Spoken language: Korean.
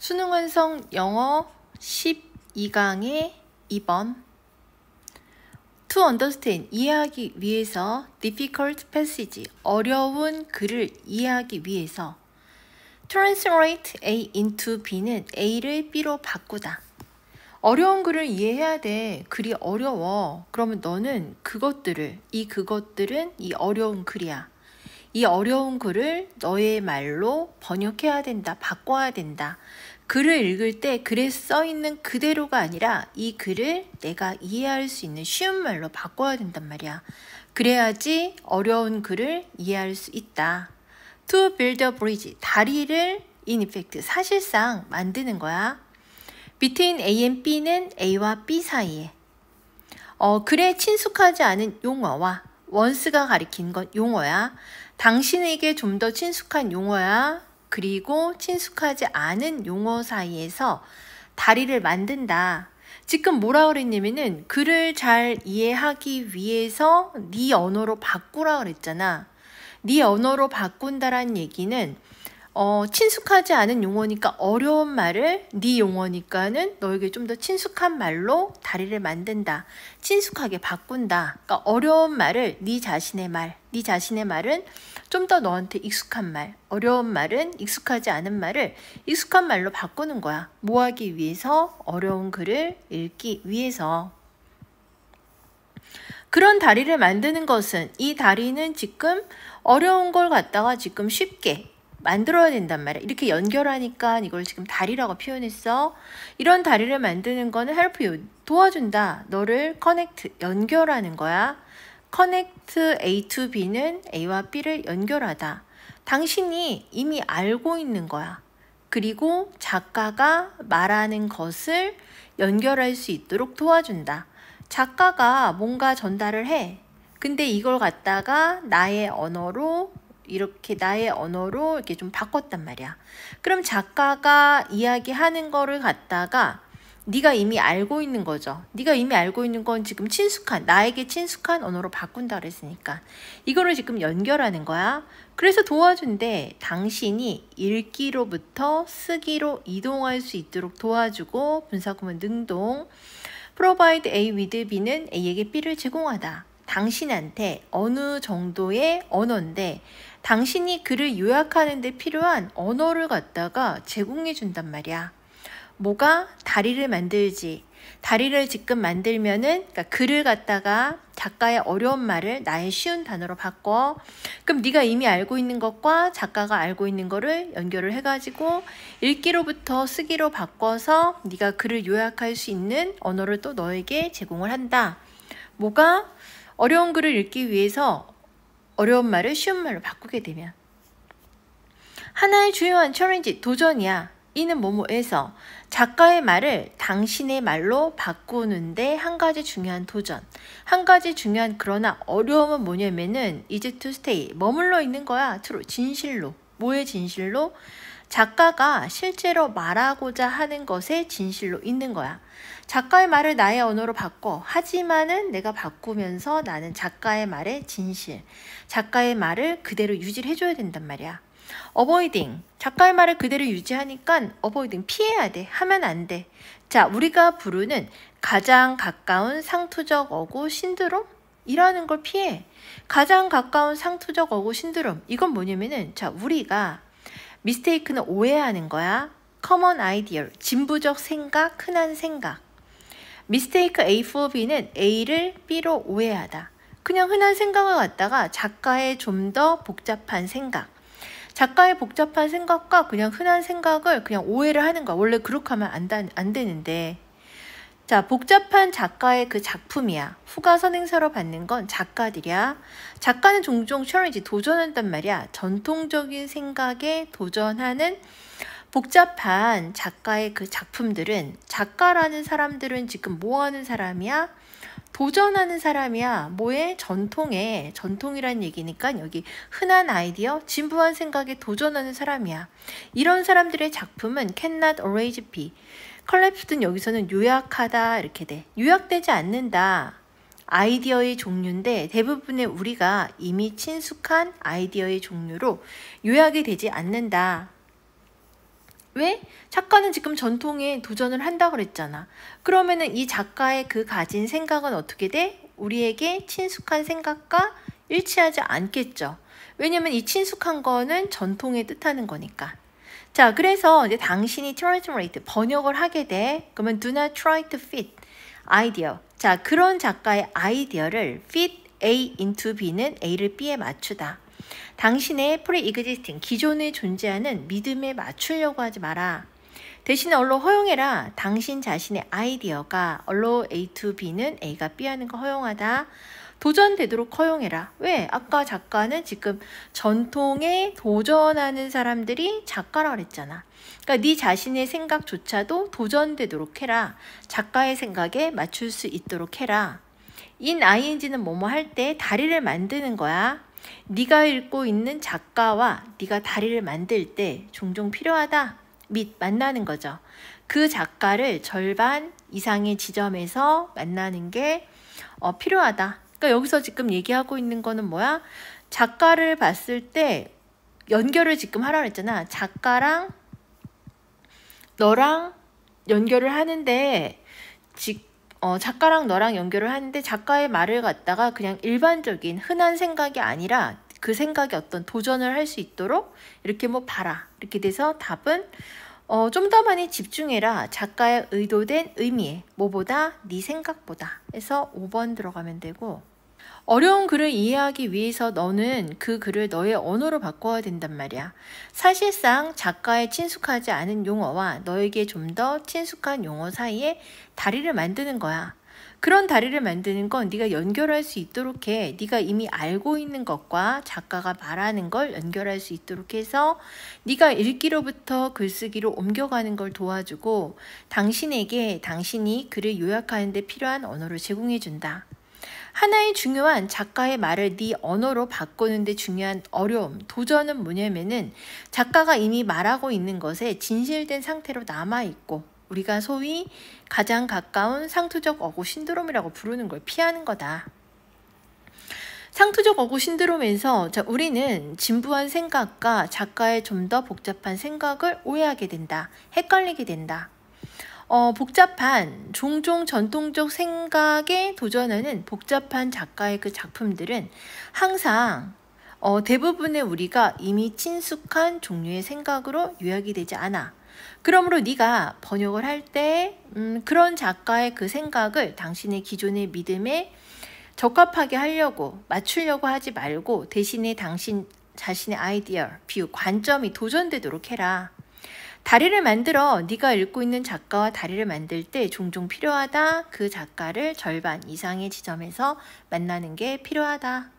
수능완성 영어 12강의 2번 To understand, 이해하기 위해서 difficult passage, 어려운 글을 이해하기 위해서 Translate A into B는 A를 B로 바꾸다. 어려운 글을 이해해야 돼. 글이 어려워. 그러면 너는 그것들을, 이 그것들은 이 어려운 글이야. 이 어려운 글을 너의 말로 번역해야 된다. 바꿔야 된다. 글을 읽을 때 글에 써 있는 그대로가 아니라 이 글을 내가 이해할 수 있는 쉬운 말로 바꿔야 된단 말이야. 그래야지 어려운 글을 이해할 수 있다. To build a bridge, 다리를 in effect, 사실상 만드는 거야. between A and B는 A와 B 사이에 어, 글에 친숙하지 않은 용어와 원스가 가리킨 건 용어야. 당신에게 좀 더 친숙한 용어야. 그리고 친숙하지 않은 용어 사이에서 다리를 만든다. 지금 뭐라 그랬냐면은 글을 잘 이해하기 위해서 네 언어로 바꾸라 그랬잖아. 네 언어로 바꾼다란 얘기는 어, 친숙하지 않은 용어니까 어려운 말을 네 용어니까는 너에게 좀 더 친숙한 말로 다리를 만든다. 친숙하게 바꾼다. 그러니까 어려운 말을 네 자신의 말, 네 자신의 말은 좀 더 너한테 익숙한 말, 어려운 말은 익숙하지 않은 말을 익숙한 말로 바꾸는 거야. 뭐 하기 위해서? 어려운 글을 읽기 위해서. 그런 다리를 만드는 것은 이 다리는 지금 어려운 걸 갖다가 지금 쉽게 만들어야 된단 말이야. 이렇게 연결하니까 이걸 지금 다리라고 표현했어. 이런 다리를 만드는 거는 help 도와준다. 너를 커넥트 연결하는 거야. 커넥트 A to B는 A와 B를 연결하다. 당신이 이미 알고 있는 거야. 그리고 작가가 말하는 것을 연결할 수 있도록 도와준다. 작가가 뭔가 전달을 해. 근데 이걸 갖다가 나의 언어로 이렇게 나의 언어로 이렇게 좀 바꿨단 말이야. 그럼 작가가 이야기하는 거를 갖다가 네가 이미 알고 있는 거죠. 네가 이미 알고 있는 건 지금 친숙한 나에게 친숙한 언어로 바꾼다 그랬으니까 이거를 지금 연결하는 거야. 그래서 도와준대. 당신이 읽기로부터 쓰기로 이동할 수 있도록 도와주고 분사구문 능동 provide A with B는 A에게 B를 제공하다. 당신한테 어느 정도의 언어인데 당신이 글을 요약하는 데 필요한 언어를 갖다가 제공해 준단 말이야. 뭐가 다리를 만들지. 다리를 지금 만들면은 그러니까 글을 갖다가 작가의 어려운 말을 나의 쉬운 단어로 바꿔. 그럼 네가 이미 알고 있는 것과 작가가 알고 있는 거를 연결을 해가지고 읽기로부터 쓰기로 바꿔서 네가 글을 요약할 수 있는 언어를 또 너에게 제공을 한다. 뭐가 어려운 글을 읽기 위해서 어려운 말을 쉬운 말로 바꾸게 되면 하나의 중요한 챌린지 도전이야. 이는 뭐뭐에서 작가의 말을 당신의 말로 바꾸는데 한 가지 중요한 도전. 한 가지 중요한 그러나 어려움은 뭐냐면은 이제 투스테이 머물러 있는 거야. 트로 진실로. 뭐의 진실로? 작가가 실제로 말하고자 하는 것에 진실로 있는 거야. 작가의 말을 나의 언어로 바꿔. 하지만은 내가 바꾸면서 나는 작가의 말에 진실, 작가의 말을 그대로 유지를 해줘야 된단 말이야. 어보이딩 작가의 말을 그대로 유지하니까 어보이딩 피해야 돼. 하면 안 돼. 자, 우리가 부르는 가장 가까운 상투적 어구 신드롬? 이라는 걸 피해. 가장 가까운 상투적 어구 신드롬. 이건 뭐냐면은, 자, 우리가 미스테이크는 오해하는 거야. 커먼 아이디어, 진부적 생각, 흔한 생각. 미스테이크 A for B는 A를 B로 오해하다. 그냥 흔한 생각을 갖다가 작가의 좀 더 복잡한 생각. 작가의 복잡한 생각과 그냥 흔한 생각을 그냥 오해를 하는 거야. 원래 그렇게 하면 안, 안 되는데. 자, 복잡한 작가의 그 작품이야. 후가 선행사로 받는 건 작가들이야. 작가는 종종 챌린지 도전한단 말이야. 전통적인 생각에 도전하는 복잡한 작가의 그 작품들은 작가라는 사람들은 지금 뭐 하는 사람이야? 도전하는 사람이야. 뭐에? 전통에. 전통이란 얘기니까 여기 흔한 아이디어, 진부한 생각에 도전하는 사람이야. 이런 사람들의 작품은 cannot always be. 컬랩스든 여기서는 요약하다 이렇게 돼. 요약되지 않는다. 아이디어의 종류인데 대부분의 우리가 이미 친숙한 아이디어의 종류로 요약이 되지 않는다. 왜? 작가는 지금 전통에 도전을 한다 고 그랬잖아. 그러면은 이 작가의 그 가진 생각은 어떻게 돼? 우리에게 친숙한 생각과 일치하지 않겠죠. 왜냐면 이 친숙한 거는 전통에 뜻하는 거니까. 자, 그래서 이제 당신이 translate 번역을 하게 돼. 그러면 do not try to fit 아이디어. 자, 그런 작가의 아이디어를 fit A into B는 A를 B에 맞추다. 당신의 프레이그지스팅 기존에 존재하는 믿음에 맞추려고 하지 마라. 대신 얼로 허용해라. 당신 자신의 아이디어가 얼로 A to B는 A가 B 하는 거 허용하다. 도전되도록 허용해라. 왜? 아까 작가는 지금 전통에 도전하는 사람들이 작가라 그랬잖아. 그러니까 네 자신의 생각조차도 도전되도록 해라. 작가의 생각에 맞출 수 있도록 해라. 인 ing는 뭐뭐 할 때 다리를 만드는 거야. 네가 읽고 있는 작가와 네가 다리를 만들 때 종종 필요하다 및 만나는 거죠. 그 작가를 절반 이상의 지점에서 만나는 게 어, 필요하다. 그러니까 여기서 지금 얘기하고 있는 거는 뭐야? 작가를 봤을 때 연결을 지금 하라고 했잖아. 작가랑 너랑 연결을 하는데 지, 어, 작가랑 너랑 연결을 하는데 작가의 말을 갖다가 그냥 일반적인 흔한 생각이 아니라 그 생각에 어떤 도전을 할 수 있도록 이렇게 뭐 봐라 이렇게 돼서 답은 어, 좀 더 많이 집중해라 작가의 의도된 의미에 뭐보다 네 생각보다 해서 5번 들어가면 되고 어려운 글을 이해하기 위해서 너는 그 글을 너의 언어로 바꿔야 된단 말이야. 사실상 작가에 친숙하지 않은 용어와 너에게 좀 더 친숙한 용어 사이에 다리를 만드는 거야. 그런 다리를 만드는 건 네가 연결할 수 있도록 해. 네가 이미 알고 있는 것과 작가가 말하는 걸 연결할 수 있도록 해서 네가 읽기로부터 글쓰기로 옮겨가는 걸 도와주고 당신에게 당신이 글을 요약하는 데 필요한 언어를 제공해 준다. 하나의 중요한 작가의 말을 네 언어로 바꾸는 데 중요한 어려움, 도전은 뭐냐면은 작가가 이미 말하고 있는 것에 진실된 상태로 남아 있고 우리가 소위 가장 가까운 상투적 어구 신드롬이라고 부르는 걸 피하는 거다. 상투적 어구 신드롬에서 우리는 진부한 생각과 작가의 좀 더 복잡한 생각을 오해하게 된다. 헷갈리게 된다. 어, 복잡한 종종 전통적 생각에 도전하는 복잡한 작가의 그 작품들은 항상 어, 대부분의 우리가 이미 친숙한 종류의 생각으로 요약이 되지 않아. 그러므로 네가 번역을 할때 음, 그런 작가의 그 생각을 당신의 기존의 믿음에 적합하게 하려고 맞추려고 하지 말고 대신에 당신 자신의 아이디어, 뷰, 관점이 도전되도록 해라. 다리를 만들어 네가 읽고 있는 작가와 다리를 만들 때 종종 필요하다. 그 작가를 절반 이상의 지점에서 만나는 게 필요하다.